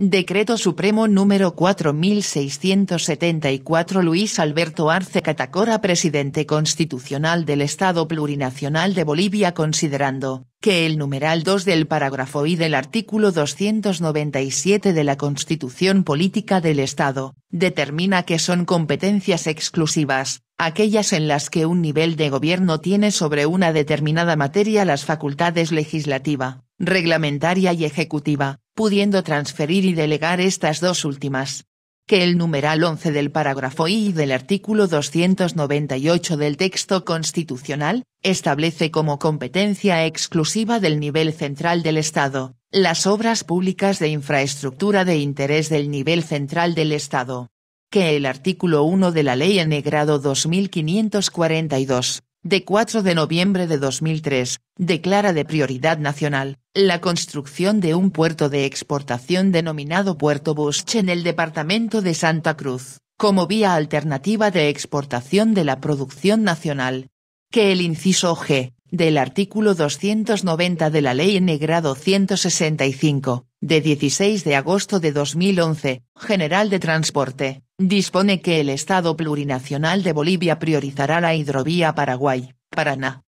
Decreto Supremo número 4674 Luis Alberto Arce Catacora Presidente Constitucional del Estado Plurinacional de Bolivia considerando, que el numeral 2 del parágrafo y del artículo 297 de la Constitución Política del Estado, determina que son competencias exclusivas, aquellas en las que un nivel de gobierno tiene sobre una determinada materia las facultades legislativa, reglamentaria y ejecutiva pudiendo transferir y delegar estas dos últimas. Que el numeral 11 del párrafo I del artículo 298 del texto constitucional, establece como competencia exclusiva del nivel central del Estado, las obras públicas de infraestructura de interés del nivel central del Estado. Que el artículo 1 de la Ley en 2542, de 4 de noviembre de 2003, declara de prioridad nacional, la construcción de un puerto de exportación denominado Puerto Busch en el departamento de Santa Cruz, como vía alternativa de exportación de la producción nacional. Que el inciso G, del artículo 290 de la Ley en 165, de 16 de agosto de 2011, General de Transporte, dispone que el Estado Plurinacional de Bolivia priorizará la hidrovía Paraguay, Paraná,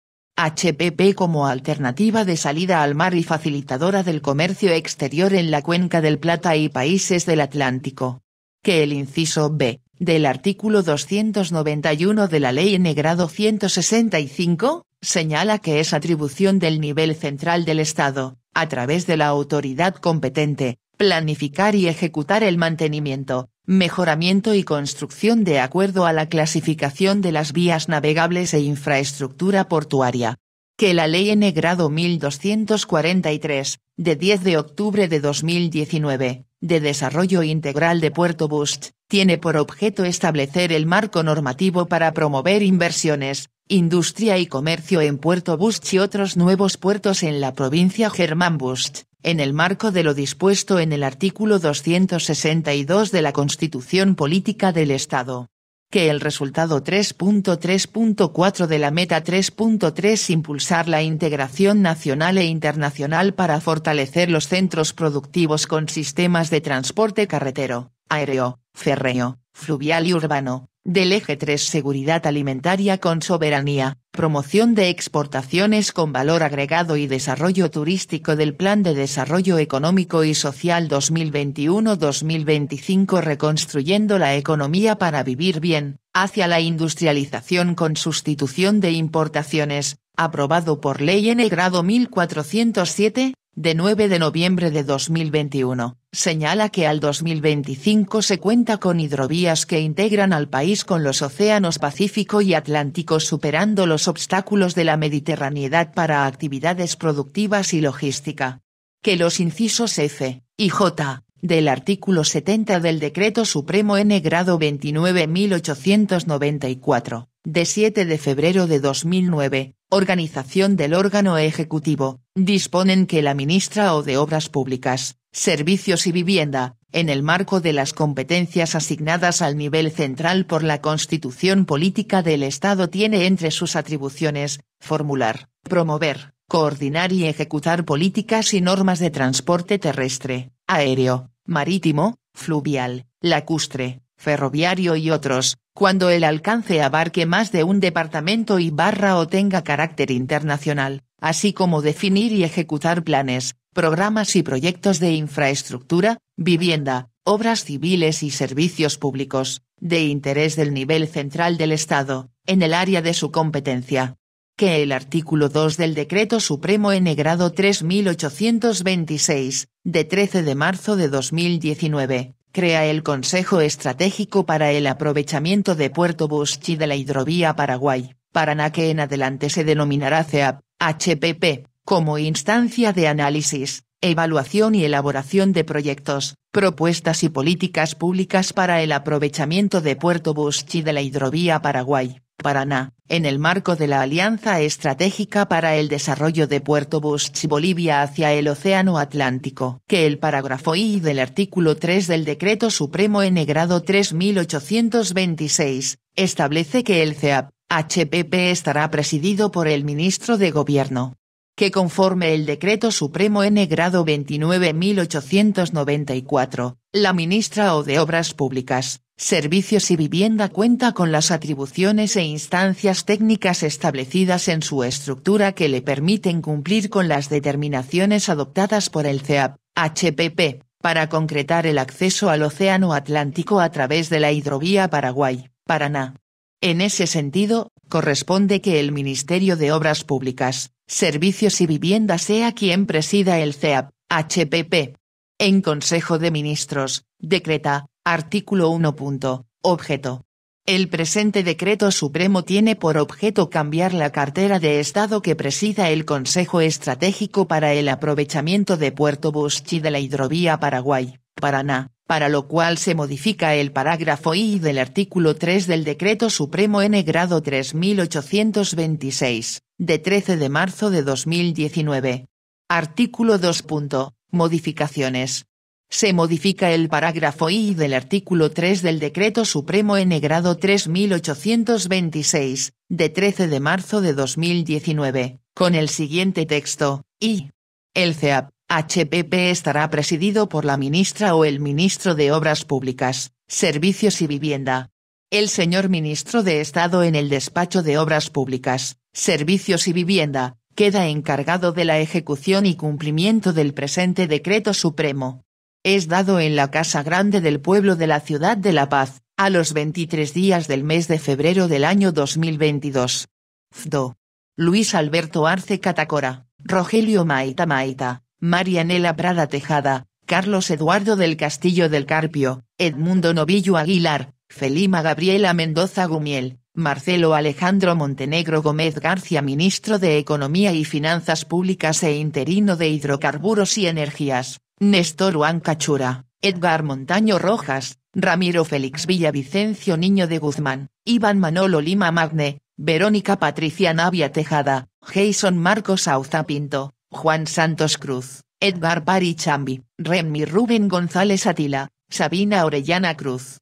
HPP como alternativa de salida al mar y facilitadora del comercio exterior en la Cuenca del Plata y países del Atlántico. Que el inciso B, del artículo 291 de la Ley Negrado 165, señala que es atribución del nivel central del Estado, a través de la autoridad competente, planificar y ejecutar el mantenimiento, mejoramiento y construcción de acuerdo a la clasificación de las vías navegables e infraestructura portuaria, que la Ley N grado 1243, de 10 de octubre de 2019, de Desarrollo Integral de Puerto Bust, tiene por objeto establecer el marco normativo para promover inversiones, industria y comercio en Puerto Bust y otros nuevos puertos en la provincia Germán Bust en el marco de lo dispuesto en el artículo 262 de la Constitución Política del Estado. Que el resultado 3.3.4 de la meta 3.3 impulsar la integración nacional e internacional para fortalecer los centros productivos con sistemas de transporte carretero, aéreo, ferreo, fluvial y urbano, del eje 3 Seguridad alimentaria con soberanía, promoción de exportaciones con valor agregado y desarrollo turístico del Plan de Desarrollo Económico y Social 2021-2025 reconstruyendo la economía para vivir bien, hacia la industrialización con sustitución de importaciones, aprobado por ley en el grado 1407, de 9 de noviembre de 2021, señala que al 2025 se cuenta con hidrovías que integran al país con los océanos Pacífico y Atlántico superando los obstáculos de la mediterraneidad para actividades productivas y logística. Que los incisos F y J del artículo 70 del Decreto Supremo N grado 29894, de 7 de febrero de 2009, organización del órgano ejecutivo, disponen que la ministra o de Obras Públicas, Servicios y Vivienda, en el marco de las competencias asignadas al nivel central por la Constitución Política del Estado tiene entre sus atribuciones, formular, promover, coordinar y ejecutar políticas y normas de transporte terrestre, aéreo, marítimo, fluvial, lacustre, ferroviario y otros, cuando el alcance abarque más de un departamento y barra o tenga carácter internacional, así como definir y ejecutar planes, programas y proyectos de infraestructura, vivienda, obras civiles y servicios públicos, de interés del nivel central del Estado, en el área de su competencia que el artículo 2 del Decreto Supremo en grado 3826, de 13 de marzo de 2019, crea el Consejo Estratégico para el Aprovechamiento de Puerto Busch de la Hidrovía Paraguay, Paraná que en adelante se denominará CEAP, HPP, como instancia de análisis, evaluación y elaboración de proyectos, propuestas y políticas públicas para el aprovechamiento de Puerto Busch de la Hidrovía Paraguay. Paraná, en el marco de la Alianza Estratégica para el Desarrollo de Puerto Busch y Bolivia hacia el Océano Atlántico, que el parágrafo I del artículo 3 del Decreto Supremo en grado 3826, establece que el CEAP, HPP estará presidido por el ministro de Gobierno que conforme el decreto supremo N grado 29894, la ministra o de Obras Públicas, Servicios y Vivienda cuenta con las atribuciones e instancias técnicas establecidas en su estructura que le permiten cumplir con las determinaciones adoptadas por el CEAP, HPP, para concretar el acceso al Océano Atlántico a través de la hidrovía Paraguay-Paraná. En ese sentido, corresponde que el Ministerio de Obras Públicas, Servicios y Vivienda sea quien presida el CEAP, HPP. En Consejo de Ministros, decreta, Artículo 1. Objeto. El presente decreto supremo tiene por objeto cambiar la cartera de Estado que presida el Consejo Estratégico para el aprovechamiento de Puerto y de la hidrovía Paraguay-Paraná, para lo cual se modifica el parágrafo I del artículo 3 del decreto supremo N grado 3826, de 13 de marzo de 2019. Artículo 2. Modificaciones se modifica el parágrafo I del artículo 3 del Decreto Supremo N grado 3826, de 13 de marzo de 2019, con el siguiente texto, I. El CEAP, HPP estará presidido por la ministra o el ministro de Obras Públicas, Servicios y Vivienda. El señor ministro de Estado en el despacho de Obras Públicas, Servicios y Vivienda, queda encargado de la ejecución y cumplimiento del presente decreto supremo. Es dado en la Casa Grande del Pueblo de la Ciudad de La Paz, a los 23 días del mes de febrero del año 2022. FDO. Luis Alberto Arce Catacora, Rogelio Maita Maita, Marianela Prada Tejada, Carlos Eduardo del Castillo del Carpio, Edmundo Novillo Aguilar, Felima Gabriela Mendoza Gumiel, Marcelo Alejandro Montenegro Gómez García Ministro de Economía y Finanzas Públicas e interino de Hidrocarburos y Energías. Néstor Juan Cachura, Edgar Montaño Rojas, Ramiro Félix Villavicencio Niño de Guzmán, Iván Manolo Lima Magne, Verónica Patricia Navia Tejada, Jason Marcos Auza Pinto, Juan Santos Cruz, Edgar Pari Chambi, Remy Rubén González Atila, Sabina Orellana Cruz,